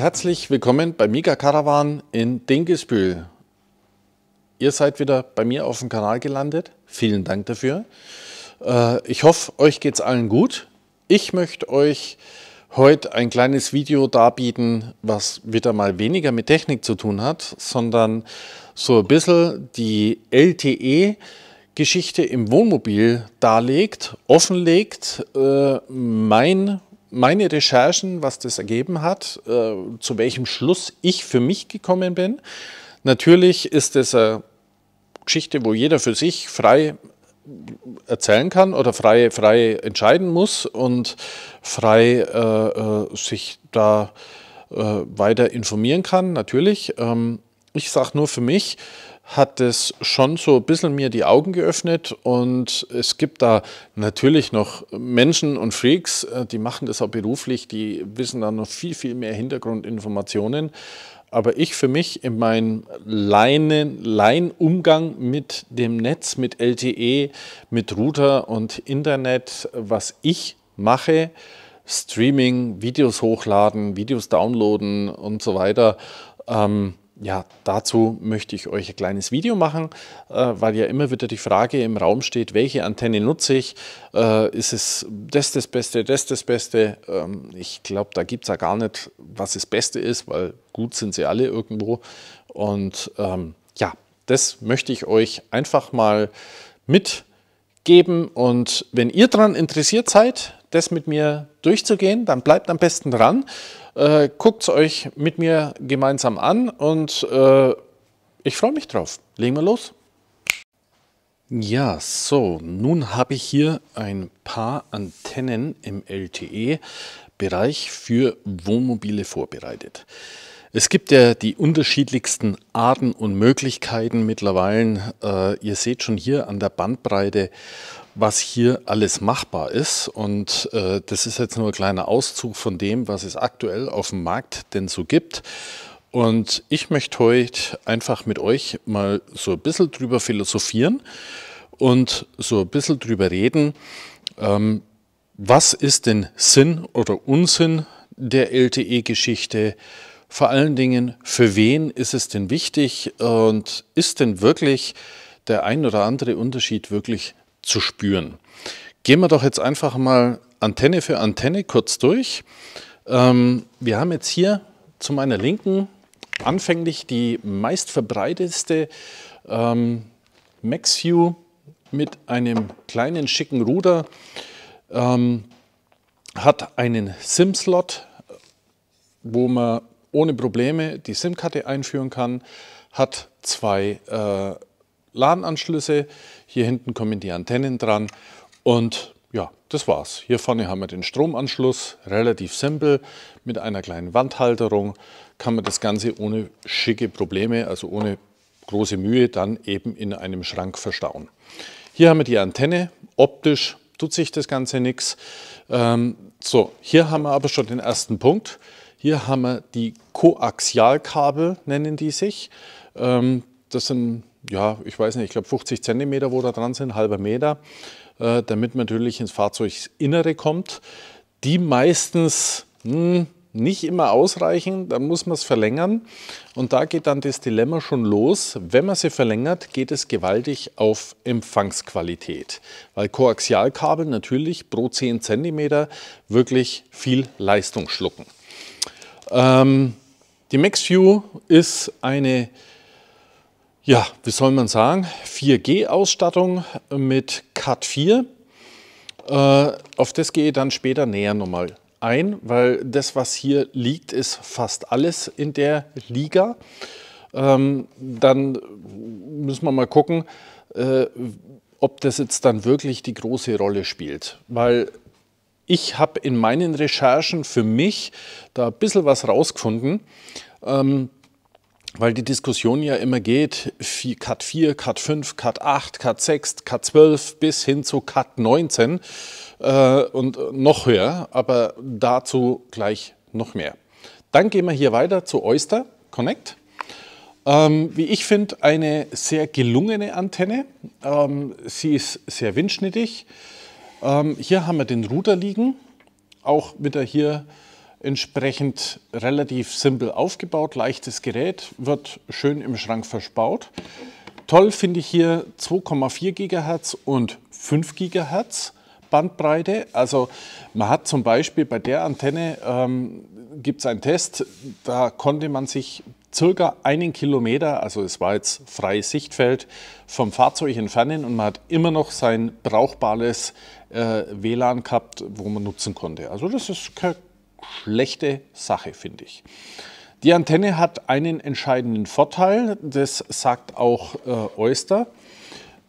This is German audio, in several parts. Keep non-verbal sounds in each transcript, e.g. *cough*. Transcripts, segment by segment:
herzlich willkommen bei Mika Caravan in Dinkelsbühl. Ihr seid wieder bei mir auf dem Kanal gelandet. Vielen Dank dafür. Äh, ich hoffe, euch geht es allen gut. Ich möchte euch heute ein kleines Video darbieten, was wieder mal weniger mit Technik zu tun hat, sondern so ein bisschen die LTE Geschichte im Wohnmobil darlegt, offenlegt. Äh, mein meine Recherchen, was das ergeben hat, äh, zu welchem Schluss ich für mich gekommen bin. Natürlich ist es eine Geschichte, wo jeder für sich frei erzählen kann oder frei, frei entscheiden muss und frei äh, äh sich da äh, weiter informieren kann, natürlich. Ähm, ich sage nur für mich, hat es schon so ein bisschen mir die Augen geöffnet und es gibt da natürlich noch Menschen und Freaks, äh, die machen das auch beruflich, die wissen da noch viel, viel mehr Hintergrundinformationen. Aber ich für mich in meinem Laien-Umgang mit dem Netz, mit LTE, mit Router und Internet, was ich mache, Streaming, Videos hochladen, Videos downloaden und so weiter, ähm, ja, dazu möchte ich euch ein kleines Video machen, äh, weil ja immer wieder die Frage im Raum steht, welche Antenne nutze ich? Äh, ist es das das Beste, das das Beste? Ähm, ich glaube, da gibt es ja gar nicht, was das Beste ist, weil gut sind sie alle irgendwo. Und ähm, ja, das möchte ich euch einfach mal mitgeben. Und wenn ihr daran interessiert seid, das mit mir durchzugehen, dann bleibt am besten dran. Äh, Guckt es euch mit mir gemeinsam an und äh, ich freue mich drauf. Legen wir los. Ja, so, nun habe ich hier ein paar Antennen im LTE-Bereich für Wohnmobile vorbereitet. Es gibt ja die unterschiedlichsten Arten und Möglichkeiten mittlerweile. Äh, ihr seht schon hier an der Bandbreite was hier alles machbar ist. Und äh, das ist jetzt nur ein kleiner Auszug von dem, was es aktuell auf dem Markt denn so gibt. Und ich möchte heute einfach mit euch mal so ein bisschen drüber philosophieren und so ein bisschen drüber reden, ähm, was ist denn Sinn oder Unsinn der LTE-Geschichte? Vor allen Dingen, für wen ist es denn wichtig und ist denn wirklich der ein oder andere Unterschied wirklich zu spüren. Gehen wir doch jetzt einfach mal Antenne für Antenne kurz durch. Ähm, wir haben jetzt hier zu meiner Linken anfänglich die meistverbreiteste ähm, MaxView mit einem kleinen schicken Ruder. Ähm, hat einen SIM-Slot, wo man ohne Probleme die SIM-Karte einführen kann, hat zwei äh, LAN-Anschlüsse, hier hinten kommen die Antennen dran und ja, das war's. Hier vorne haben wir den Stromanschluss, relativ simpel, mit einer kleinen Wandhalterung kann man das Ganze ohne schicke Probleme, also ohne große Mühe, dann eben in einem Schrank verstauen. Hier haben wir die Antenne, optisch tut sich das Ganze nichts. Ähm, so, hier haben wir aber schon den ersten Punkt. Hier haben wir die Koaxialkabel, nennen die sich. Ähm, das sind ja, ich weiß nicht, ich glaube 50 Zentimeter, wo da dran sind, halber Meter, äh, damit man natürlich ins Fahrzeuginnere kommt, die meistens mh, hm, nicht immer ausreichen, dann muss man es verlängern. Und da geht dann das Dilemma schon los. Wenn man sie verlängert, geht es gewaltig auf Empfangsqualität, weil Koaxialkabel natürlich pro 10 cm wirklich viel Leistung schlucken. Ähm, die MaxView ist eine ja, wie soll man sagen, 4G-Ausstattung mit Cat 4. Äh, auf das gehe ich dann später näher nochmal ein, weil das, was hier liegt, ist fast alles in der Liga. Ähm, dann müssen wir mal gucken, äh, ob das jetzt dann wirklich die große Rolle spielt. Weil ich habe in meinen Recherchen für mich da ein bisschen was rausgefunden. Ähm, weil die Diskussion ja immer geht, Cut 4, Cut 5, Cut 8, Cut 6, Cut 12 bis hin zu Cut 19 äh, und noch höher, aber dazu gleich noch mehr. Dann gehen wir hier weiter zu Oyster Connect. Ähm, wie ich finde, eine sehr gelungene Antenne. Ähm, sie ist sehr windschnittig. Ähm, hier haben wir den Router liegen, auch wieder hier entsprechend relativ simpel aufgebaut, leichtes Gerät, wird schön im Schrank verspaut. Toll finde ich hier 2,4 GHz und 5 GHz. Bandbreite. Also man hat zum Beispiel bei der Antenne, ähm, gibt es einen Test, da konnte man sich circa einen Kilometer, also es war jetzt freies Sichtfeld, vom Fahrzeug entfernen und man hat immer noch sein brauchbares äh, WLAN gehabt, wo man nutzen konnte. Also das ist schlechte Sache, finde ich. Die Antenne hat einen entscheidenden Vorteil, das sagt auch äh, Oyster.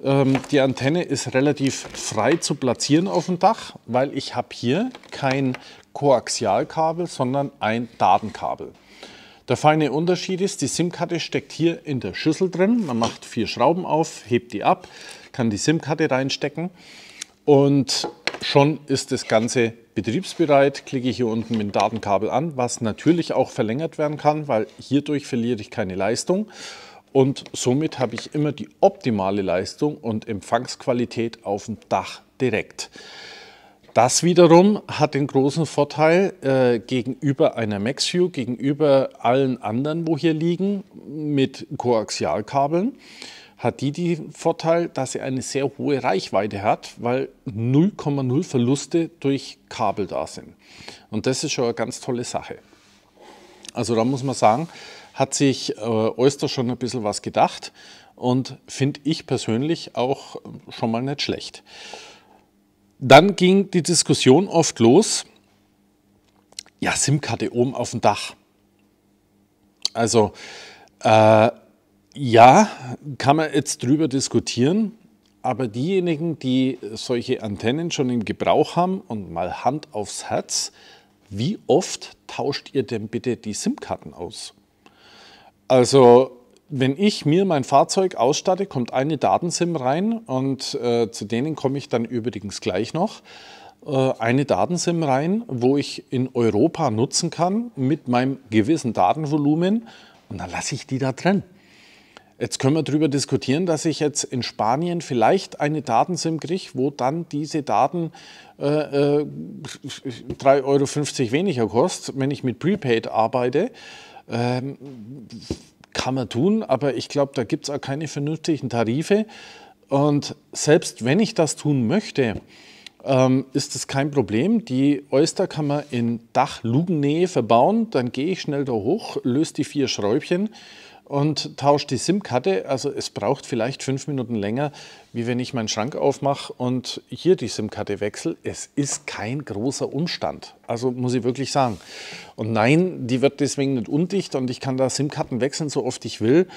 Ähm, die Antenne ist relativ frei zu platzieren auf dem Dach, weil ich habe hier kein Koaxialkabel, sondern ein Datenkabel. Der feine Unterschied ist, die SIM-Karte steckt hier in der Schüssel drin. Man macht vier Schrauben auf, hebt die ab, kann die SIM-Karte reinstecken und schon ist das Ganze betriebsbereit, klicke ich hier unten mit dem Datenkabel an, was natürlich auch verlängert werden kann, weil hierdurch verliere ich keine Leistung. Und somit habe ich immer die optimale Leistung und Empfangsqualität auf dem Dach direkt. Das wiederum hat den großen Vorteil äh, gegenüber einer MaxView, gegenüber allen anderen, wo hier liegen, mit Koaxialkabeln hat die den Vorteil, dass sie eine sehr hohe Reichweite hat, weil 0,0 Verluste durch Kabel da sind. Und das ist schon eine ganz tolle Sache. Also da muss man sagen, hat sich äh, Oyster schon ein bisschen was gedacht und finde ich persönlich auch schon mal nicht schlecht. Dann ging die Diskussion oft los, ja, SIM-Karte oben auf dem Dach. Also äh, ja, kann man jetzt drüber diskutieren. Aber diejenigen, die solche Antennen schon im Gebrauch haben und mal Hand aufs Herz, wie oft tauscht ihr denn bitte die SIM-Karten aus? Also, wenn ich mir mein Fahrzeug ausstatte, kommt eine Datensim rein und äh, zu denen komme ich dann übrigens gleich noch. Äh, eine Datensim rein, wo ich in Europa nutzen kann mit meinem gewissen Datenvolumen und dann lasse ich die da drin. Jetzt können wir darüber diskutieren, dass ich jetzt in Spanien vielleicht eine Datensim kriege, wo dann diese Daten äh, 3,50 äh, Euro weniger kostet, wenn ich mit Prepaid arbeite. Ähm, kann man tun, aber ich glaube, da gibt es auch keine vernünftigen Tarife. Und selbst wenn ich das tun möchte, ähm, ist das kein Problem. Die Oyster kann man in Dachlugennähe verbauen. Dann gehe ich schnell da hoch, löse die vier Schräubchen und tausche die SIM-Karte. Also es braucht vielleicht fünf Minuten länger, wie wenn ich meinen Schrank aufmache und hier die SIM-Karte wechsle. Es ist kein großer Umstand. Also muss ich wirklich sagen. Und nein, die wird deswegen nicht undicht und ich kann da SIM-Karten wechseln, so oft ich will.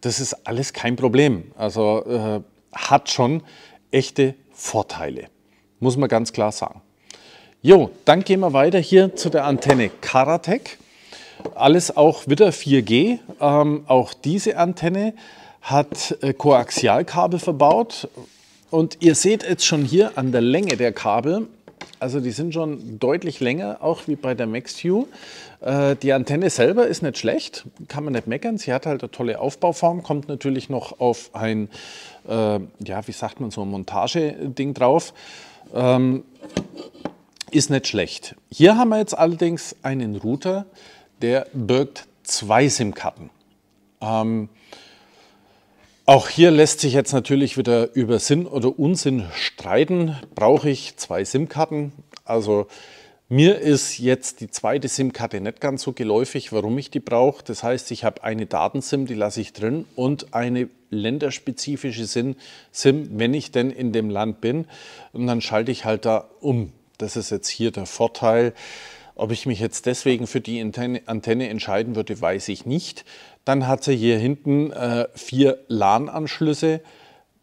Das ist alles kein Problem. Also äh, hat schon echte Vorteile. Muss man ganz klar sagen. Jo, dann gehen wir weiter hier zu der Antenne Karatec. Alles auch wieder 4G. Ähm, auch diese Antenne hat äh, Koaxialkabel verbaut. Und ihr seht jetzt schon hier an der Länge der Kabel, also die sind schon deutlich länger, auch wie bei der MaxView. Äh, die Antenne selber ist nicht schlecht, kann man nicht meckern. Sie hat halt eine tolle Aufbauform, kommt natürlich noch auf ein, äh, ja, wie sagt man, so ein Montageding drauf. Ähm, ist nicht schlecht. Hier haben wir jetzt allerdings einen Router, der birgt zwei SIM-Karten. Ähm, auch hier lässt sich jetzt natürlich wieder über Sinn oder Unsinn streiten. Brauche ich zwei SIM-Karten? Also mir ist jetzt die zweite SIM-Karte nicht ganz so geläufig, warum ich die brauche. Das heißt, ich habe eine Datensim, die lasse ich drin und eine länderspezifische SIM, wenn ich denn in dem Land bin. Und dann schalte ich halt da um. Das ist jetzt hier der Vorteil. Ob ich mich jetzt deswegen für die Antenne entscheiden würde, weiß ich nicht. Dann hat sie hier hinten äh, vier LAN-Anschlüsse.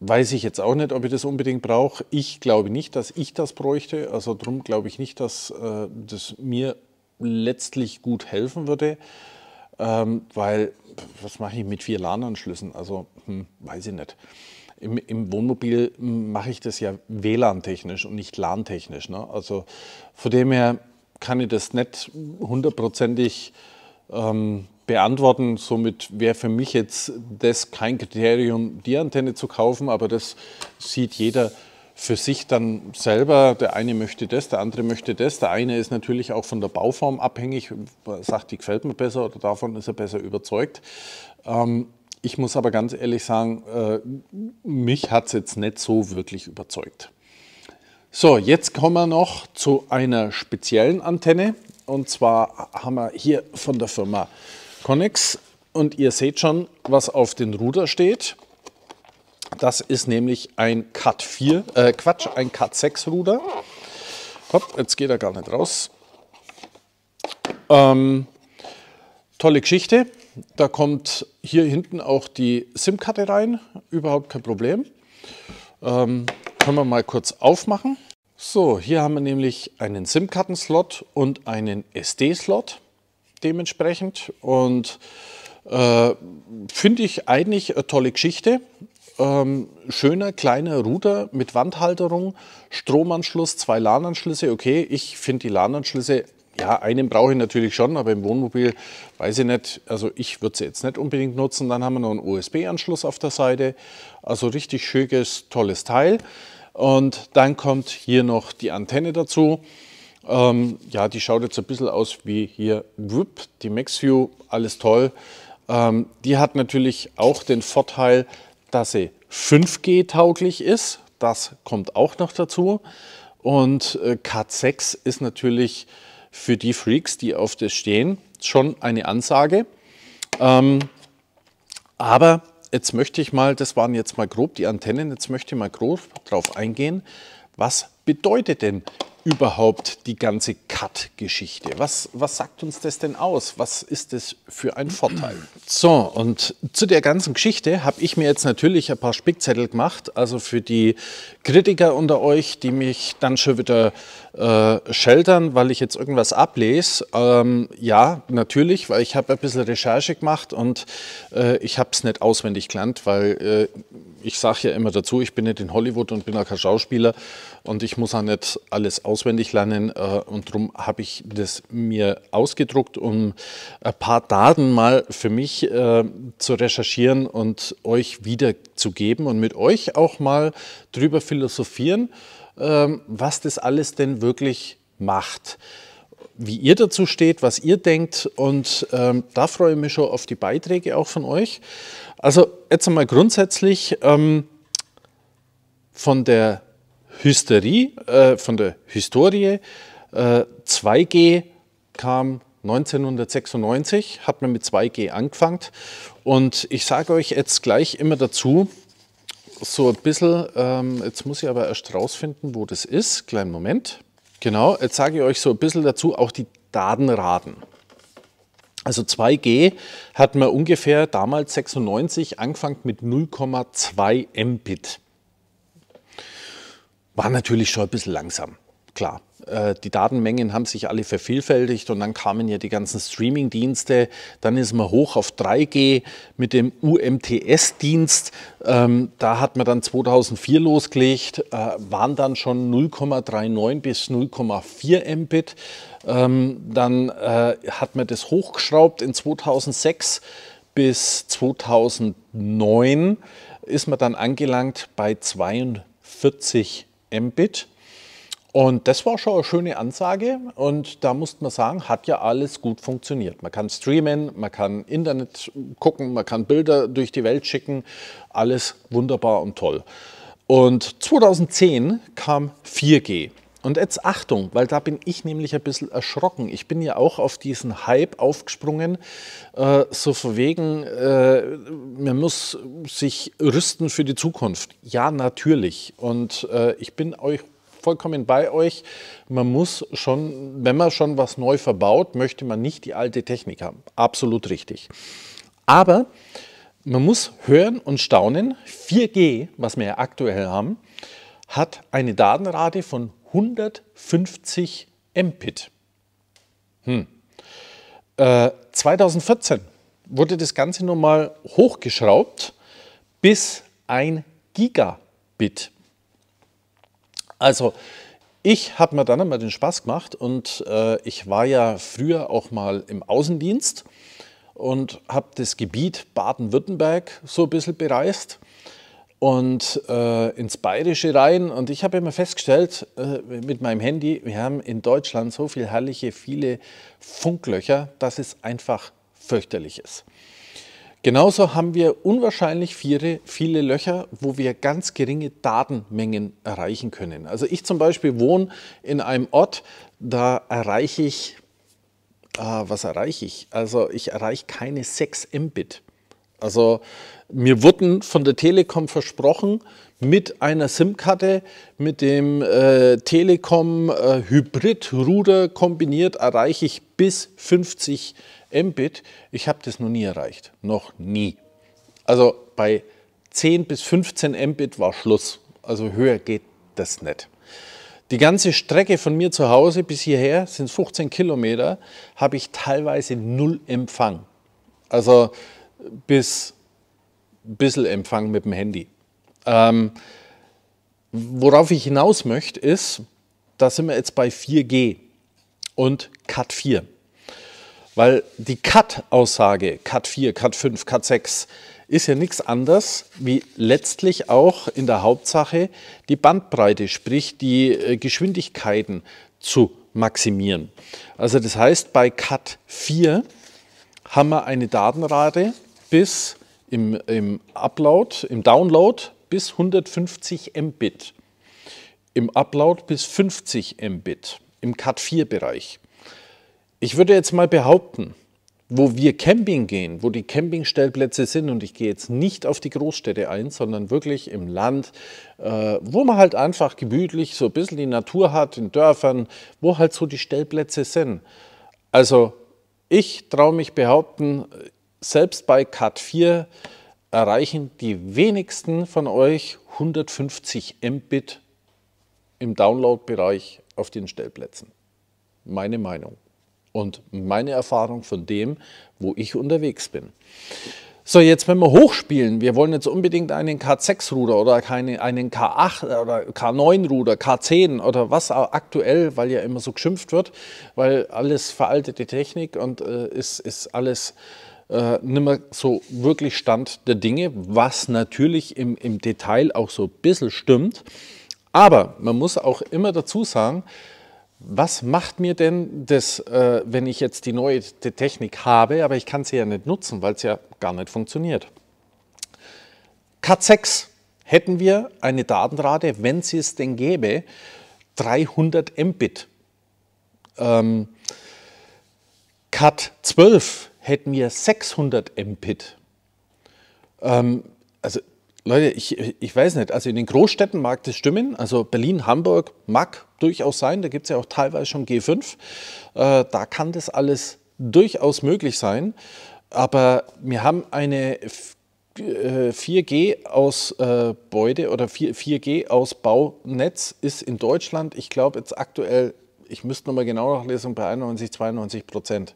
Weiß ich jetzt auch nicht, ob ich das unbedingt brauche. Ich glaube nicht, dass ich das bräuchte. Also darum glaube ich nicht, dass äh, das mir letztlich gut helfen würde. Ähm, weil, was mache ich mit vier LAN-Anschlüssen? Also, hm, weiß ich nicht. Im, im Wohnmobil hm, mache ich das ja WLAN-technisch und nicht LAN-technisch. Ne? Also von dem her kann ich das nicht hundertprozentig ähm, beantworten. Somit wäre für mich jetzt das kein Kriterium, die Antenne zu kaufen, aber das sieht jeder für sich dann selber. Der eine möchte das, der andere möchte das. Der eine ist natürlich auch von der Bauform abhängig, sagt, die gefällt mir besser oder davon ist er besser überzeugt. Ähm, ich muss aber ganz ehrlich sagen, äh, mich hat es jetzt nicht so wirklich überzeugt. So, jetzt kommen wir noch zu einer speziellen Antenne. Und zwar haben wir hier von der Firma Connex. Und ihr seht schon, was auf den Ruder steht. Das ist nämlich ein Cat 4, äh Quatsch, ein Cat 6 Ruder. Hopp, jetzt geht er gar nicht raus. Ähm, tolle Geschichte. Da kommt hier hinten auch die SIM-Karte rein. Überhaupt kein Problem. Ähm, können wir mal kurz aufmachen. So, hier haben wir nämlich einen SIM-Karten-Slot und einen SD-Slot dementsprechend. Und äh, finde ich eigentlich eine tolle Geschichte. Ähm, schöner kleiner Router mit Wandhalterung, Stromanschluss, zwei LAN-Anschlüsse. Okay, ich finde die LAN-Anschlüsse ja, einen brauche ich natürlich schon, aber im Wohnmobil weiß ich nicht. Also ich würde sie jetzt nicht unbedingt nutzen. Dann haben wir noch einen USB-Anschluss auf der Seite. Also richtig schönes, tolles Teil. Und dann kommt hier noch die Antenne dazu. Ähm, ja, die schaut jetzt ein bisschen aus wie hier whoop, die MaxView, alles toll. Ähm, die hat natürlich auch den Vorteil, dass sie 5G-tauglich ist. Das kommt auch noch dazu. Und äh, Cat 6 ist natürlich für die Freaks, die auf das stehen, schon eine Ansage. Ähm, aber jetzt möchte ich mal, das waren jetzt mal grob die Antennen, jetzt möchte ich mal grob drauf eingehen, was bedeutet denn überhaupt die ganze Cut-Geschichte? Was, was sagt uns das denn aus? Was ist das für ein Vorteil? So, und zu der ganzen Geschichte habe ich mir jetzt natürlich ein paar Spickzettel gemacht. Also für die Kritiker unter euch, die mich dann schon wieder äh, Sheltern, weil ich jetzt irgendwas ablese, ähm, ja, natürlich, weil ich habe ein bisschen Recherche gemacht und äh, ich habe es nicht auswendig gelernt, weil äh, ich sage ja immer dazu, ich bin nicht in Hollywood und bin auch kein Schauspieler und ich muss auch nicht alles auswendig lernen äh, und darum habe ich das mir ausgedruckt, um ein paar Daten mal für mich äh, zu recherchieren und euch wiederzugeben und mit euch auch mal drüber philosophieren ähm, was das alles denn wirklich macht. Wie ihr dazu steht, was ihr denkt und ähm, da freue ich mich schon auf die Beiträge auch von euch. Also jetzt einmal grundsätzlich ähm, von der Hysterie, äh, von der Historie. Äh, 2G kam 1996, hat man mit 2G angefangen und ich sage euch jetzt gleich immer dazu, so ein bisschen, ähm, jetzt muss ich aber erst rausfinden, wo das ist. Kleinen Moment. Genau, jetzt sage ich euch so ein bisschen dazu auch die Datenraten. Also 2G hat man ungefähr damals 96 angefangen mit 0,2 Mbit. War natürlich schon ein bisschen langsam, klar. Äh, die Datenmengen haben sich alle vervielfältigt und dann kamen ja die ganzen Streaming-Dienste. Dann ist man hoch auf 3G mit dem UMTS-Dienst. Ähm, da hat man dann 2004 losgelegt, äh, waren dann schon 0,39 bis 0,4 Mbit. Ähm, dann äh, hat man das hochgeschraubt in 2006 bis 2009 ist man dann angelangt bei 42 Mbit. Und das war schon eine schöne Ansage und da muss man sagen, hat ja alles gut funktioniert. Man kann streamen, man kann Internet gucken, man kann Bilder durch die Welt schicken, alles wunderbar und toll. Und 2010 kam 4G. Und jetzt Achtung, weil da bin ich nämlich ein bisschen erschrocken. Ich bin ja auch auf diesen Hype aufgesprungen, äh, so von wegen, äh, man muss sich rüsten für die Zukunft. Ja, natürlich. Und äh, ich bin euch vollkommen bei euch. Man muss schon, wenn man schon was neu verbaut, möchte man nicht die alte Technik haben. Absolut richtig. Aber man muss hören und staunen. 4G, was wir ja aktuell haben, hat eine Datenrate von 150 Mbit. Hm. Äh, 2014 wurde das Ganze nochmal hochgeschraubt bis ein Gigabit. Also, ich habe mir dann einmal den Spaß gemacht und äh, ich war ja früher auch mal im Außendienst und habe das Gebiet Baden-Württemberg so ein bisschen bereist und äh, ins Bayerische rein. Und ich habe immer festgestellt äh, mit meinem Handy, wir haben in Deutschland so viele herrliche, viele Funklöcher, dass es einfach fürchterlich ist. Genauso haben wir unwahrscheinlich viele, viele Löcher, wo wir ganz geringe Datenmengen erreichen können. Also ich zum Beispiel wohne in einem Ort, da erreiche ich, äh, was erreiche ich? Also ich erreiche keine 6 Mbit. Also mir wurden von der Telekom versprochen, mit einer SIM-Karte, mit dem äh, Telekom äh, Hybrid-Ruder kombiniert, erreiche ich bis 50 Mbit. Mbit, ich habe das noch nie erreicht. Noch nie. Also bei 10 bis 15 Mbit war Schluss. Also höher geht das nicht. Die ganze Strecke von mir zu Hause bis hierher sind 15 Kilometer, habe ich teilweise null Empfang. Also bis ein bisschen Empfang mit dem Handy. Ähm, worauf ich hinaus möchte, ist, da sind wir jetzt bei 4G und Cat 4. Weil die Cut-Aussage, Cut 4, Cut 5, Cut 6, ist ja nichts anderes wie letztlich auch in der Hauptsache die Bandbreite, sprich die äh, Geschwindigkeiten zu maximieren. Also das heißt, bei Cut 4 haben wir eine Datenrate bis im, im Upload, im Download bis 150 Mbit, im Upload bis 50 Mbit im Cut 4 Bereich. Ich würde jetzt mal behaupten, wo wir Camping gehen, wo die Campingstellplätze sind, und ich gehe jetzt nicht auf die Großstädte ein, sondern wirklich im Land, äh, wo man halt einfach gemütlich so ein bisschen die Natur hat, in Dörfern, wo halt so die Stellplätze sind. Also ich traue mich behaupten, selbst bei Cat 4 erreichen die wenigsten von euch 150 Mbit im Download-Bereich auf den Stellplätzen. Meine Meinung und meine Erfahrung von dem, wo ich unterwegs bin. So, jetzt wenn wir hochspielen, wir wollen jetzt unbedingt einen K6-Ruder oder keine, einen K8 oder K9-Ruder, K10 oder was aktuell, weil ja immer so geschimpft wird, weil alles veraltete Technik und äh, ist, ist alles äh, nicht mehr so wirklich Stand der Dinge, was natürlich im, im Detail auch so ein bisschen stimmt. Aber man muss auch immer dazu sagen, was macht mir denn das, äh, wenn ich jetzt die neue Technik habe, aber ich kann sie ja nicht nutzen, weil es ja gar nicht funktioniert? K6 hätten wir eine Datenrate, wenn sie es denn gäbe, 300 Mbit. Ähm, Cat 12 hätten wir 600 Mbit. Ähm, also Leute, ich, ich weiß nicht. Also in den Großstädten mag das stimmen. Also Berlin, Hamburg mag durchaus sein. Da gibt es ja auch teilweise schon G5. Äh, da kann das alles durchaus möglich sein. Aber wir haben eine 4G äh, aus äh, Beute oder 4, 4G aus Baunetz ist in Deutschland, ich glaube jetzt aktuell, ich müsste nochmal genau nachlesen, bei 91, 92 Prozent.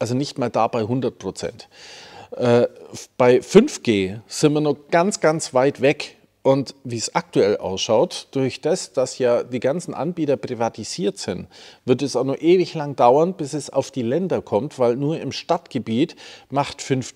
Also nicht mal da bei 100 Prozent. Äh, bei 5G sind wir noch ganz, ganz weit weg und wie es aktuell ausschaut, durch das, dass ja die ganzen Anbieter privatisiert sind, wird es auch noch ewig lang dauern, bis es auf die Länder kommt, weil nur im Stadtgebiet macht 5,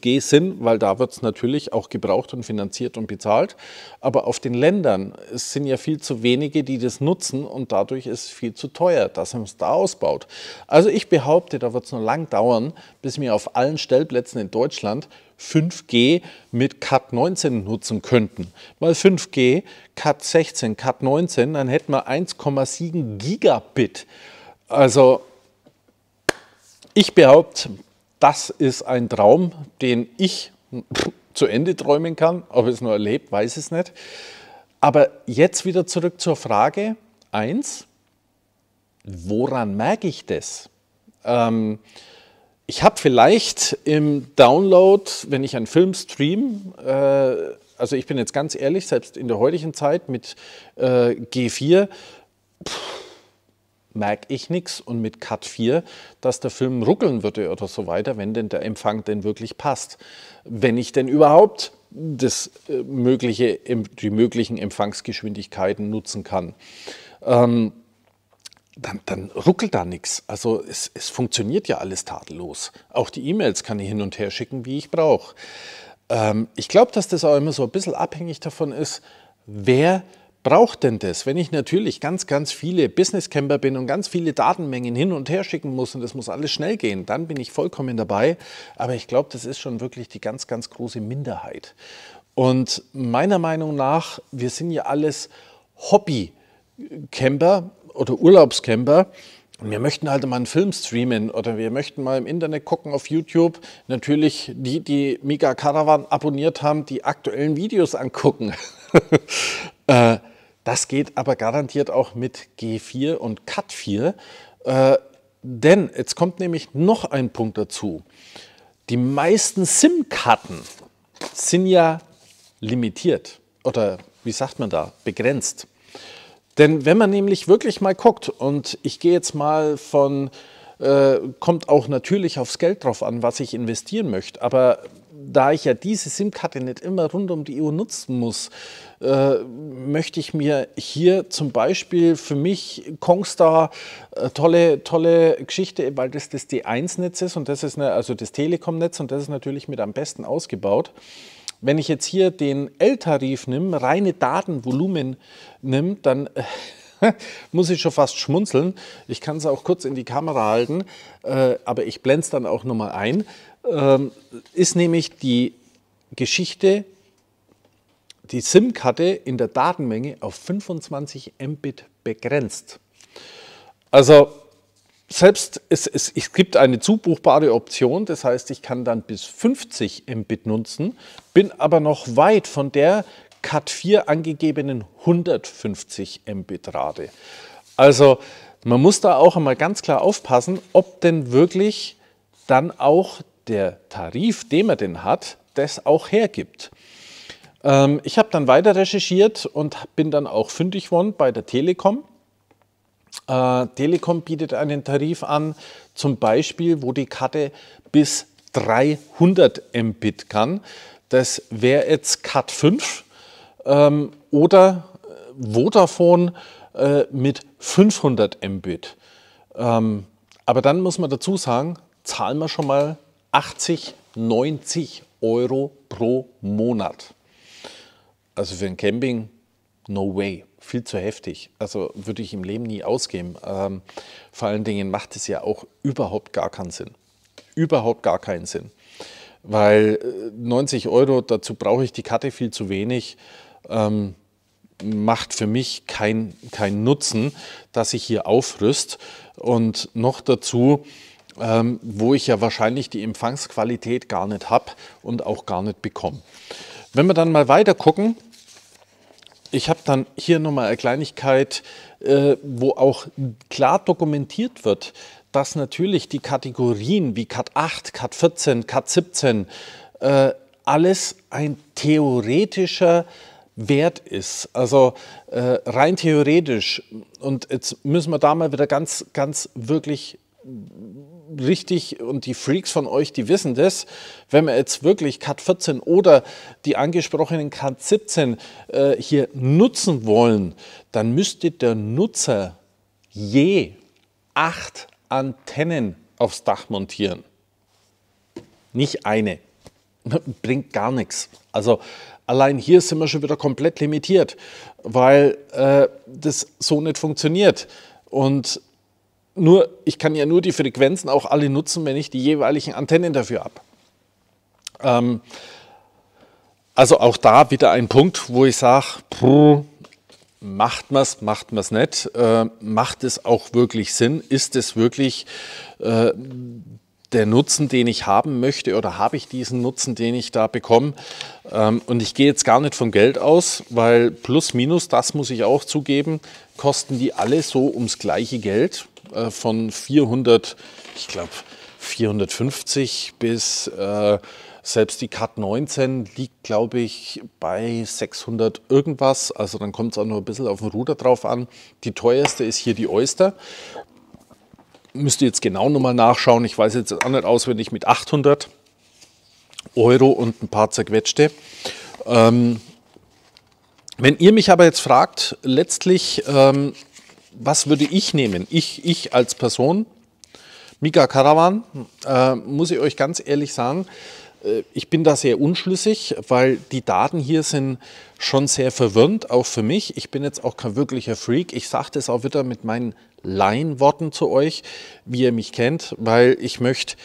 g Sinn, weil da wird es natürlich auch gebraucht und finanziert und bezahlt. Aber auf den Ländern es sind ja viel zu wenige, die das nutzen und dadurch ist es viel zu teuer, dass man es da ausbaut. Also ich behaupte, da wird es noch lang dauern, bis wir auf allen Stellplätzen in Deutschland 5G mit Cat 19 nutzen könnten. Weil 5G, Cat 16, Cat 19, dann hätten wir 1,7 Gigabit. Also ich behaupte, das ist ein Traum, den ich *laughs* zu Ende träumen kann. Ob ich es nur erlebt, weiß ich nicht. Aber jetzt wieder zurück zur Frage 1. Woran merke ich das? Ähm, ich habe vielleicht im Download, wenn ich einen Film stream, äh, also ich bin jetzt ganz ehrlich, selbst in der heutigen Zeit mit äh, G4, merke ich nichts und mit Cut 4, dass der Film ruckeln würde oder so weiter, wenn denn der Empfang denn wirklich passt. Wenn ich denn überhaupt das, äh, mögliche, die möglichen Empfangsgeschwindigkeiten nutzen kann. Ähm, dann, dann ruckelt da nichts. Also es, es funktioniert ja alles tadellos. Auch die E-Mails kann ich hin und her schicken, wie ich brauche. Ähm, ich glaube, dass das auch immer so ein bisschen abhängig davon ist, wer braucht denn das? Wenn ich natürlich ganz, ganz viele Business-Camper bin und ganz viele Datenmengen hin und her schicken muss und das muss alles schnell gehen, dann bin ich vollkommen dabei. Aber ich glaube, das ist schon wirklich die ganz, ganz große Minderheit. Und meiner Meinung nach, wir sind ja alles Hobby-Camper oder Urlaubscamper. Und wir möchten halt mal einen Film streamen oder wir möchten mal im Internet gucken auf YouTube. Natürlich die, die Mika Caravan abonniert haben, die aktuellen Videos angucken. *laughs* Äh, das geht aber garantiert auch mit G4 und Cut 4. Äh, denn jetzt kommt nämlich noch ein Punkt dazu. Die meisten SIM-Karten sind ja limitiert oder wie sagt man da, begrenzt. Denn wenn man nämlich wirklich mal guckt, und ich gehe jetzt mal von, äh, kommt auch natürlich aufs Geld drauf an, was ich investieren möchte, aber da ich ja diese SIM-Karte nicht immer rund um die Uhr nutzen muss, äh, möchte ich mir hier zum Beispiel für mich Kongstar, äh, tolle, tolle Geschichte, weil das das D1-Netz ist und das ist eine, also das Telekom-Netz und das ist natürlich mit am besten ausgebaut. Wenn ich jetzt hier den L-Tarif nehme, reine Datenvolumen nehme, dann äh, *laughs* muss ich schon fast schmunzeln. Ich kann es auch kurz in die Kamera halten, äh, aber ich blende es dann auch nochmal ein. Ähm, ist nämlich die Geschichte, die SIM-Karte in der Datenmenge auf 25 Mbit begrenzt. Also selbst es, es, es, gibt eine zubuchbare Option, das heißt, ich kann dann bis 50 Mbit nutzen, bin aber noch weit von der Cat 4 angegebenen 150 Mbit Rate. Also man muss da auch einmal ganz klar aufpassen, ob denn wirklich dann auch der Tarif, den man denn hat, das auch hergibt. Ähm, ich habe dann weiter recherchiert und bin dann auch fündig worden bei der Telekom äh, Telekom bietet einen Tarif an, zum Beispiel, wo die Karte bis 300 Mbit kann. Das wäre jetzt Cat 5 ähm, oder äh, Vodafone äh, mit 500 Mbit. Ähm, aber dann muss man dazu sagen, zahlen wir schon mal 80, 90 Euro pro Monat. Also für ein Camping, no way viel zu heftig. Also würde ich im Leben nie ausgeben. Ähm, vor allen Dingen macht es ja auch überhaupt gar keinen Sinn. Überhaupt gar keinen Sinn. Weil 90 äh, Euro, dazu brauche ich die Karte viel zu wenig, ähm, macht für mich keinen kein Nutzen, dass ich hier aufrüst. Und noch dazu, ähm, wo ich ja wahrscheinlich die Empfangsqualität gar nicht habe und auch gar nicht bekomme. Wenn wir dann mal weiter gucken, ich habe dann hier nochmal eine Kleinigkeit, äh, wo auch klar dokumentiert wird, dass natürlich die Kategorien wie Cat 8, Cat 14, Cat 17 äh, alles ein theoretischer Wert ist. Also äh, rein theoretisch. Und jetzt müssen wir da mal wieder ganz, ganz wirklich richtig und die Freaks von euch, die wissen das, wenn man jetzt wirklich CAT 14 oder die angesprochenen CAT 17 äh, hier nutzen wollen, dann müsste der Nutzer je acht Antennen aufs Dach montieren. Nicht eine. *laughs* Bringt gar nichts. Also allein hier sind wir schon wieder komplett limitiert, weil äh, das so nicht funktioniert. Und nur, ich kann ja nur die Frequenzen auch alle nutzen, wenn ich die jeweiligen Antennen dafür habe. Ähm, also auch da wieder ein Punkt, wo ich sage, macht man es, macht man es nicht, äh, macht es auch wirklich Sinn, ist es wirklich äh, der Nutzen, den ich haben möchte oder habe ich diesen Nutzen, den ich da bekomme. Ähm, und ich gehe jetzt gar nicht vom Geld aus, weil plus minus, das muss ich auch zugeben, kosten die alle so ums gleiche Geld. Äh, von 400, ich glaube 450 bis äh, selbst die Cut 19 liegt, glaube ich, bei 600 irgendwas. Also dann kommt es auch noch ein bisschen auf den Ruder drauf an. Die teuerste ist hier die Oyster. Müsste jetzt genau nochmal nachschauen. Ich weiß jetzt auch nicht auswendig mit 800 Euro und ein paar zerquetschte. Ähm, wenn ihr mich aber jetzt fragt, letztlich ähm, was würde ich nehmen? Ich, ich als Person, Mika Caravan, äh, muss ich euch ganz ehrlich sagen, äh, ich bin da sehr unschlüssig, weil die Daten hier sind schon sehr verwirrend, auch für mich. Ich bin jetzt auch kein wirklicher Freak. Ich sage das auch wieder mit meinen Laienworten zu euch, wie ihr mich kennt, weil ich möchte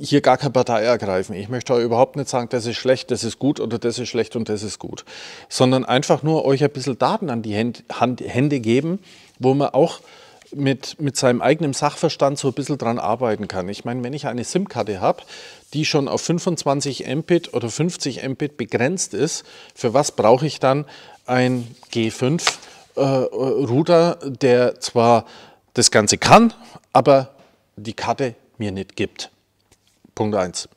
hier gar keine Partei ergreifen. Ich möchte euch überhaupt nicht sagen, das ist schlecht, das ist gut oder das ist schlecht und das ist gut, sondern einfach nur euch ein bisschen Daten an die Hände geben, wo man auch mit, mit seinem eigenen Sachverstand so ein bisschen dran arbeiten kann. Ich meine, wenn ich eine SIM-Karte habe, die schon auf 25 Mbit oder 50 Mbit begrenzt ist, für was brauche ich dann ein G5-Router, äh, äh der zwar das Ganze kann, aber die Karte mir nicht gibt? Punkt 1.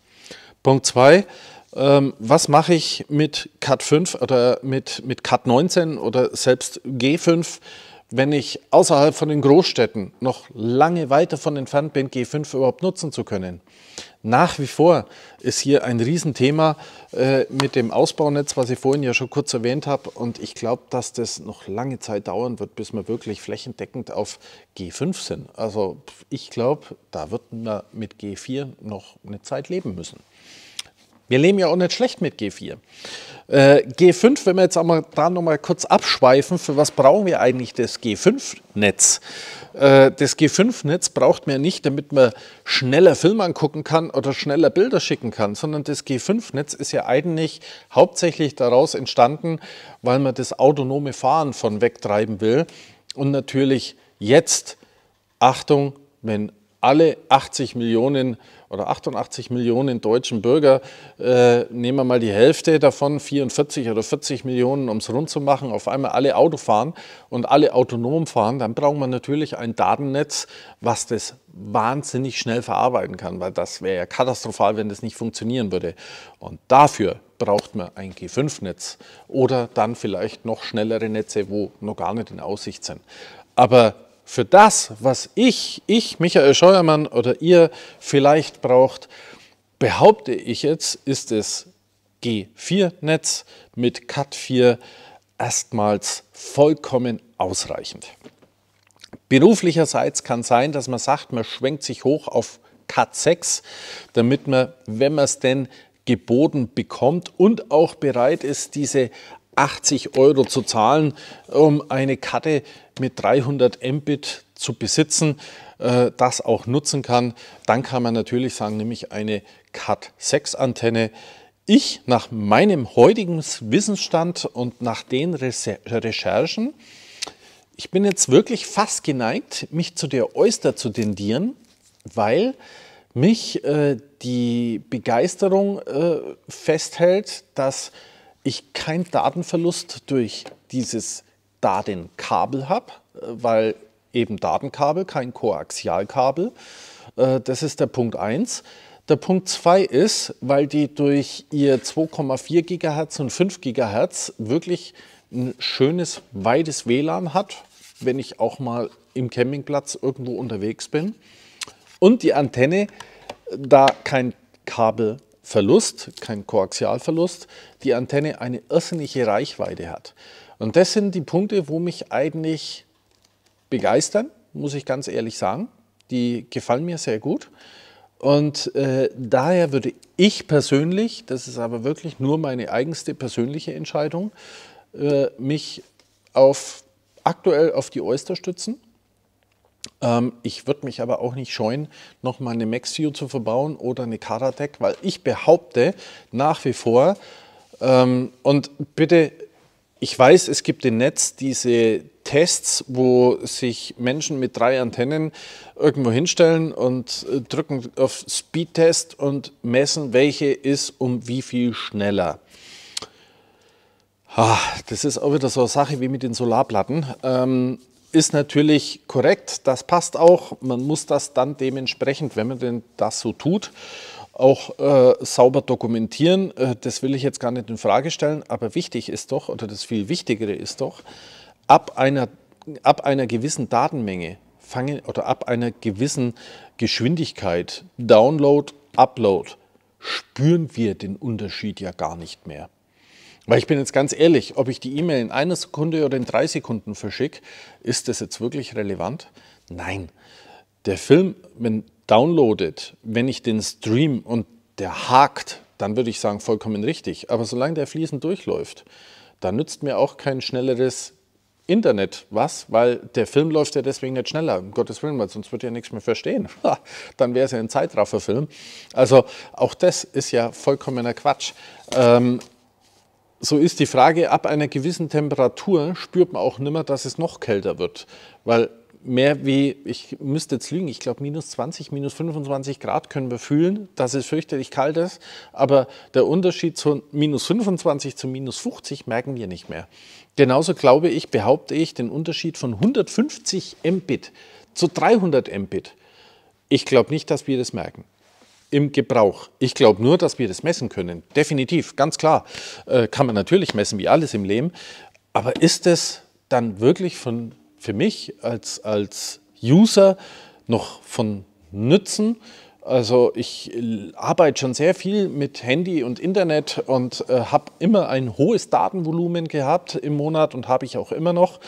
Punkt 2, ähm, was mache ich mit Cut 5 oder mit, mit Cat 19 oder selbst G5? wenn ich außerhalb von den Großstädten noch lange weit davon entfernt bin, G5 überhaupt nutzen zu können. Nach wie vor ist hier ein Riesenthema äh, mit dem Ausbaunetz, was ich vorhin ja schon kurz erwähnt habe. Und ich glaube, dass das noch lange Zeit dauern wird, bis wir wirklich flächendeckend auf G5 sind. Also ich glaube, da wird man mit G4 noch eine Zeit leben müssen. Wir leben ja auch nicht schlecht mit G4. Äh, G5, wenn wir jetzt einmal da nochmal kurz abschweifen, für was brauchen wir eigentlich das G5-Netz? Äh, das G5-Netz braucht man ja nicht, damit man schneller Filme angucken kann oder schneller Bilder schicken kann, sondern das G5-Netz ist ja eigentlich hauptsächlich daraus entstanden, weil man das autonome Fahren von wegtreiben will und natürlich jetzt, Achtung, wenn alle 80 Millionen oder 88 Millionen deutschen Bürger, äh, nehmen wir mal die Hälfte davon, 44 oder 40 Millionen, um es rund zu machen, auf einmal alle Auto fahren und alle autonom fahren, dann braucht man natürlich ein Datennetz, was das wahnsinnig schnell verarbeiten kann, weil das wäre ja katastrophal, wenn das nicht funktionieren würde. Und dafür braucht man ein G5-Netz oder dann vielleicht noch schnellere Netze, wo noch gar nicht in Aussicht sind. Aber für das, was ich, ich, Michael Scheuermann oder ihr vielleicht braucht, behaupte ich jetzt, ist das G4-Netz mit CAT4 erstmals vollkommen ausreichend. Beruflicherseits kann sein, dass man sagt, man schwenkt sich hoch auf CAT6, damit man, wenn man es denn geboten bekommt und auch bereit ist, diese 80 Euro zu zahlen, um eine Karte zu mit 300 Mbit zu besitzen, äh, das auch nutzen kann. Dann kann man natürlich sagen, nämlich eine Cat6-Antenne. Ich nach meinem heutigen Wissensstand und nach den Recherchen, ich bin jetzt wirklich fast geneigt, mich zu der Oyster zu tendieren, weil mich äh, die Begeisterung äh, festhält, dass ich keinen Datenverlust durch dieses Datenkabel habe, äh, weil eben Datenkabel, kein Koaxialkabel. Äh, das ist der Punkt 1. Der Punkt 2 ist, weil die durch ihr 2,4 GHz und 5 GHz wirklich ein schönes, weites WLAN hat, wenn ich auch mal im Campingplatz irgendwo unterwegs bin. Und die Antenne äh, da kein Kabel Verlust, kein Koaxialverlust, die Antenne eine irrsinnige Reichweite hat. Und das sind die Punkte, wo mich eigentlich begeistern, muss ich ganz ehrlich sagen. Die gefallen mir sehr gut. Und äh, daher würde ich persönlich, das ist aber wirklich nur meine eigenste persönliche Entscheidung, äh, mich auf, aktuell auf die Oyster stützen ähm, ich würde mich aber auch nicht scheuen, nochmal eine MaxView zu verbauen oder eine Karatec, weil ich behaupte nach wie vor, ähm, und bitte, ich weiß, es gibt im Netz diese Tests, wo sich Menschen mit drei Antennen irgendwo hinstellen und äh, drücken auf Speedtest und messen, welche ist um wie viel schneller. Ah, das ist auch wieder so eine Sache wie mit den Solarplatten. Ähm, ist natürlich korrekt, das passt auch. Man muss das dann dementsprechend, wenn man denn das so tut, auch äh, sauber dokumentieren. Äh, das will ich jetzt gar nicht in Frage stellen, aber wichtig ist doch, oder das viel Wichtigere ist doch, ab einer, ab einer gewissen Datenmenge fangen oder ab einer gewissen Geschwindigkeit, Download, Upload, spüren wir den Unterschied ja gar nicht mehr. Weil ich bin jetzt ganz ehrlich, ob ich die E-Mail in einer Sekunde oder in drei Sekunden verschicke, ist das jetzt wirklich relevant? Nein. Der Film, wenn downloadet, wenn ich den stream und der hakt, dann würde ich sagen, vollkommen richtig. Aber solange der fließend durchläuft, dann nützt mir auch kein schnelleres Internet was, weil der Film läuft ja deswegen nicht schneller, um Gottes Willen, weil sonst wird ja nichts mehr verstehen. dann wäre es ja ein Zeitrafferfilm. Also auch das ist ja vollkommener Quatsch. Ähm, so ist die Frage, ab einer gewissen Temperatur spürt man auch nimmer, dass es noch kälter wird. Weil mehr wie, ich müsste jetzt lügen, ich glaube minus 20, minus 25 Grad können wir fühlen, dass es fürchterlich kalt ist. Aber der Unterschied zu minus 25 zu minus 50 merken wir nicht mehr. Genauso glaube ich, behaupte ich, den Unterschied von 150 Mbit zu 300 Mbit. Ich glaube nicht, dass wir das merken im Gebrauch. Ich glaube nur, dass wir das messen können. Definitiv, ganz klar. Äh, kann man natürlich messen, wie alles im Leben. Aber ist es dann wirklich von, für mich als, als User noch von Nutzen? Also ich äh, arbeite schon sehr viel mit Handy und Internet und äh, habe immer ein hohes Datenvolumen gehabt im Monat und habe ich auch immer noch.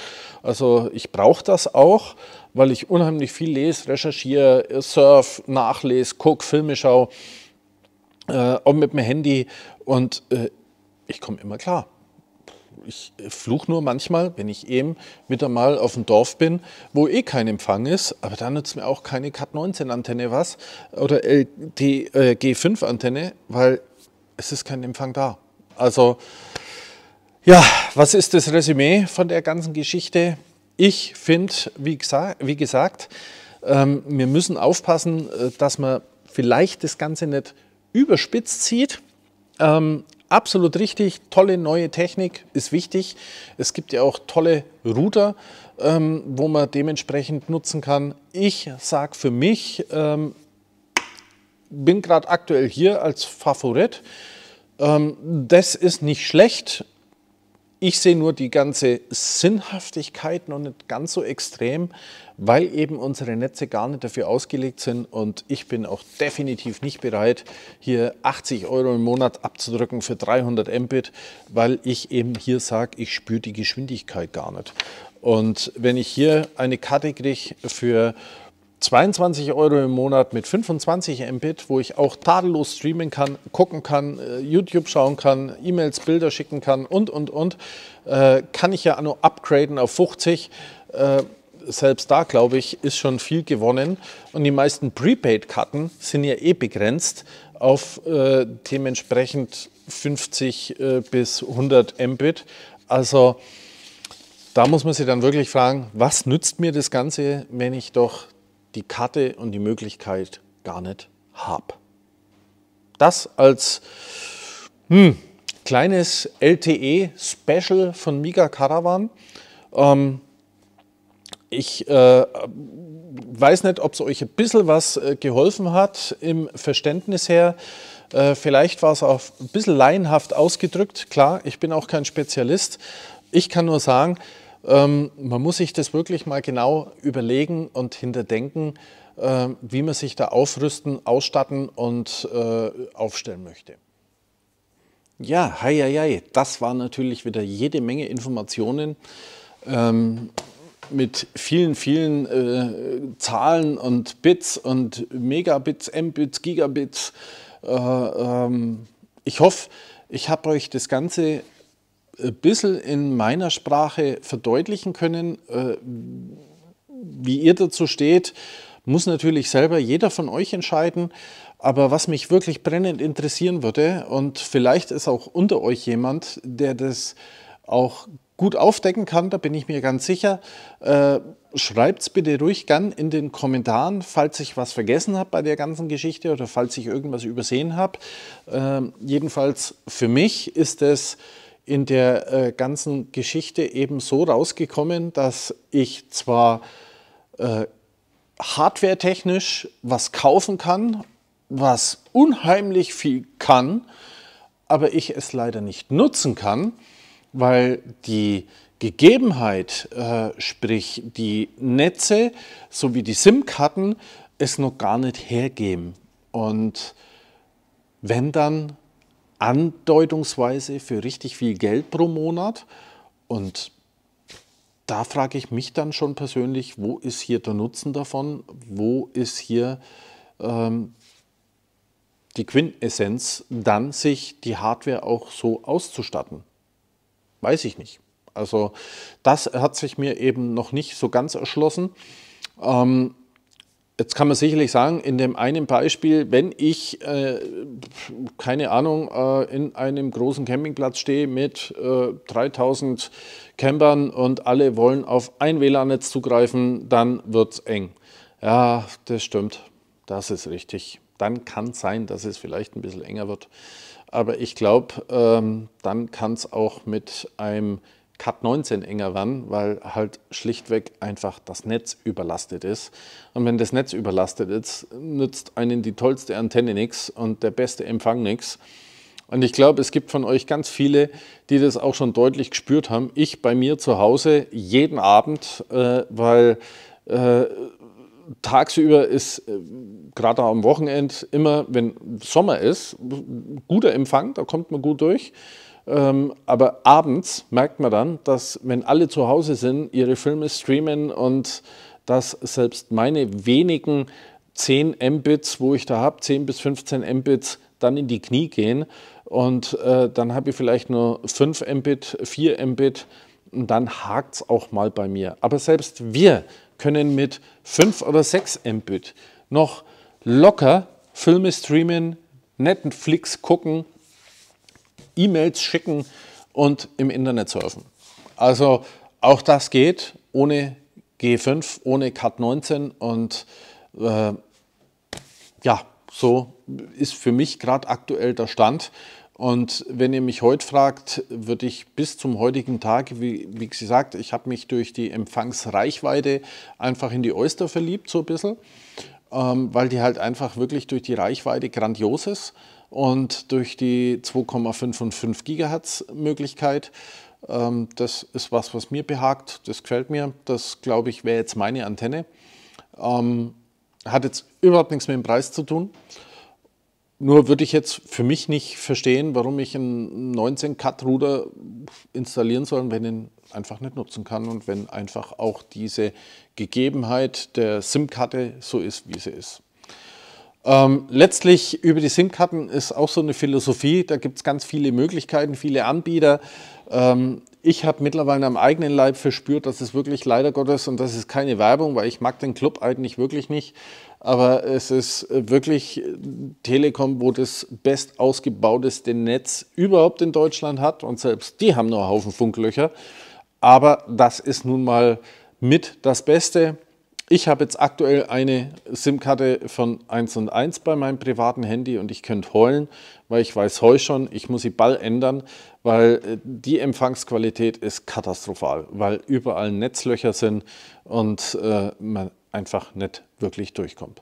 Also ich brauche das auch, weil ich unheimlich viel lese, recherchiere, surf, nachlese, gucke, Filme schaue, äh, auch mit dem Handy und äh, ich komme immer klar ich fluche nur manchmal, wenn ich eben wieder mal auf dem Dorf bin, wo eh kein Empfang ist, aber da nützt mir auch keine Cat 19 Antenne was oder die äh, G5 Antenne, weil es ist kein Empfang da. Also ja, was ist das Resümee von der ganzen Geschichte? Ich finde, wie, wie, gesagt, ähm, wir müssen aufpassen, äh, dass man vielleicht das Ganze nicht überspitzt zieht, ähm, absolut richtig. Tolle neue Technik ist wichtig. Es gibt ja auch tolle Router, ähm, wo man dementsprechend nutzen kann. Ich sage für mich, ähm, bin gerade aktuell hier als Favorit. Ähm, das ist nicht schlecht. Ich sehe nur die ganze Sinnhaftigkeit noch nicht ganz so extrem, weil eben unsere Netze gar nicht dafür ausgelegt sind und ich bin auch definitiv nicht bereit, hier 80 Euro im Monat abzudrücken für 300 Mbit, weil ich eben hier sage, ich spüre die Geschwindigkeit gar nicht. Und wenn ich hier eine Karte kriege für 22 Euro im Monat mit 25 Mbit, wo ich auch tadellos streamen kann, gucken kann, äh, YouTube schauen kann, E-Mails, Bilder schicken kann und, und, und, äh, kann ich ja nur upgraden auf 50. Äh, selbst da, glaube ich, ist schon viel gewonnen. Und die meisten Prepaid-Karten sind ja eh begrenzt auf äh, dementsprechend 50 äh, bis 100 Mbit. Also da muss man sich dann wirklich fragen, was nützt mir das Ganze, wenn ich doch die Karte und die Möglichkeit gar nicht habe. Das als hm, kleines LTE-Special von Miga Caravan. Ähm, ich äh, weiß nicht, ob es euch ein bisschen was äh, geholfen hat im Verständnis her. Äh, vielleicht war es auch ein bisschen laienhaft ausgedrückt. Klar, ich bin auch kein Spezialist. Ich kann nur sagen, ähm, man muss sich das wirklich mal genau überlegen und hinterdenken, äh, wie man sich da aufrüsten, ausstatten und äh, aufstellen möchte. Ja, hei, hei, hei, das war natürlich wieder jede Menge Informationen ähm, mit vielen, vielen äh, Zahlen und Bits und Megabits, Mbits, Gigabits. Äh, ähm, ich hoffe, ich habe euch das Ganze ein äh, bisschen in meiner Sprache verdeutlichen können, äh, wie ihr dazu steht, muss natürlich selber jeder von euch entscheiden. Aber was mich wirklich brennend interessieren würde, und vielleicht ist auch unter euch jemand, der das auch gut aufdecken kann, da bin ich mir ganz sicher. Äh, Schreibt es bitte ruhig gern in den Kommentaren, falls ich was vergessen habe bei der ganzen Geschichte oder falls ich irgendwas übersehen habe. Ähm, jedenfalls für mich ist es in der äh, ganzen Geschichte eben so rausgekommen, dass ich zwar äh, hardwaretechnisch was kaufen kann, was unheimlich viel kann, aber ich es leider nicht nutzen kann, weil die Gegebenheit, äh, sprich die Netze sowie die SIM-Karten, es noch gar nicht hergeben. Und wenn dann andeutungsweise für richtig viel Geld pro Monat. Und da frage ich mich dann schon persönlich, wo ist hier der Nutzen davon? Wo ist hier ähm, die Quintessenz, dann sich die Hardware auch so auszustatten? Weiß ich nicht. Also das hat sich mir eben noch nicht so ganz erschlossen. Ähm, Jetzt kann man sicherlich sagen, in dem einen Beispiel, wenn ich, äh, keine Ahnung, äh, in einem großen Campingplatz stehe mit äh, 3000 Campern und alle wollen auf ein WLAN-Netz zugreifen, dann wird es eng. Ja, das stimmt, das ist richtig. Dann kann es sein, dass es vielleicht ein bisschen enger wird. Aber ich glaube, ähm, dann kann es auch mit einem Cut 19 enger ran, weil halt schlichtweg einfach das Netz überlastet ist. Und wenn das Netz überlastet ist, nützt einen die tollste Antenne nichts und der beste Empfang nichts. Und ich glaube, es gibt von euch ganz viele, die das auch schon deutlich gespürt haben. Ich bei mir zu Hause jeden Abend, äh, weil äh, tagsüber ist, äh, gerade am Wochenende, immer, wenn Sommer ist, guter Empfang, da kommt man gut durch. Ähm, aber abends merkt man dann, dass wenn alle zu Hause sind, ihre Filme streamen und dass selbst meine wenigen 10 Mbits, wo ich da habe, 10 bis 15 Mbits, dann in die Knie gehen. Und äh, dann habe ich vielleicht nur 5 Mbit, 4 Mbit und dann hakt es auch mal bei mir. Aber selbst wir können mit 5 oder 6 Mbit noch locker Filme streamen, Netflix gucken E-Mails schicken und im Internet surfen. Also auch das geht ohne G5, ohne Cat 19 und äh, ja, so ist für mich gerade aktuell der Stand. Und wenn ihr mich heute fragt, würde ich bis zum heutigen Tag, wie, wie gesagt, ich habe mich durch die Empfangsreichweite einfach in die Oyster verliebt, so ein bisschen, ähm, weil die halt einfach wirklich durch die Reichweite grandios ist und durch die 2,5 und 5 Gigahertz Möglichkeit. Ähm, das ist was, was mir behagt, das gefällt mir, das glaube ich wäre jetzt meine Antenne. Ähm, hat jetzt überhaupt nichts mit dem Preis zu tun. Nur würde ich jetzt für mich nicht verstehen, warum ich einen 19-Cut-Ruder installieren soll, wenn ich ihn einfach nicht nutzen kann und wenn einfach auch diese Gegebenheit der SIM-Karte so ist, wie sie ist. Ähm, letztlich über die SIM-Karten ist auch so eine Philosophie. Da gibt es ganz viele Möglichkeiten, viele Anbieter. Ähm, ich habe mittlerweile am eigenen Leib verspürt, dass es wirklich leider Gottes und das ist keine Werbung, weil ich mag den Club eigentlich wirklich nicht. Aber es ist äh, wirklich äh, Telekom, wo das best ausgebauteste Netz überhaupt in Deutschland hat und selbst die haben nur einen Haufen Funklöcher. Aber das ist nun mal mit das Beste ich habe jetzt aktuell eine SIM-Karte von 1 und 1 bei meinem privaten Handy und ich könnte heulen, weil ich weiß heu schon, ich muss sie ball ändern, weil äh, die Empfangsqualität ist katastrophal, weil überall Netzlöcher sind und äh, man einfach nicht wirklich durchkommt.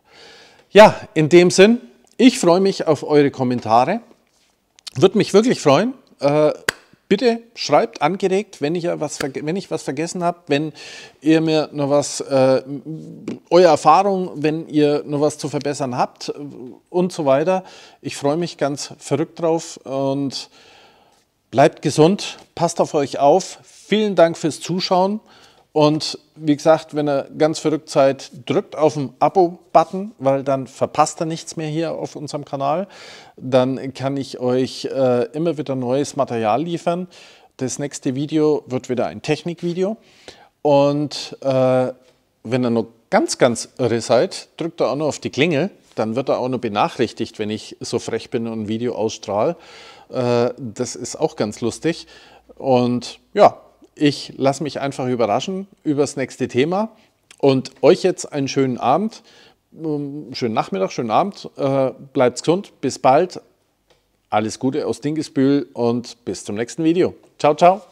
Ja, in dem Sinn, ich freue mich auf eure Kommentare. Würde mich wirklich freuen. Äh, bitte schreibt angeregt, wenn ich, was, wenn ich was vergessen habe, wenn ihr mir noch was, äh, eure Erfahrung, wenn ihr noch was zu verbessern habt äh, und so weiter. Ich freue mich ganz verrückt drauf und bleibt gesund, passt auf euch auf. Vielen Dank fürs Zuschauen. Und wie gesagt, wenn ihr ganz verrückt seid, drückt auf den Abo-Button, weil dann verpasst ihr nichts mehr hier auf unserem Kanal. Dann kann ich euch äh, immer wieder neues Material liefern. Das nächste Video wird wieder ein Technikvideo. Und äh, wenn ihr noch ganz, ganz irre seid, drückt ihr auch noch auf die Klingel. Dann wird er auch noch benachrichtigt, wenn ich so frech bin und ein Video ausstrahle. Äh, das ist auch ganz lustig. Und ja, ich lasse mich einfach überraschen über das nächste Thema und euch jetzt einen schönen Abend, ähm, schönen Nachmittag, schönen Abend. Äh, bleibt gesund, bis bald. Alles Gute aus Dingesbühl und bis zum nächsten Video. Ciao, ciao.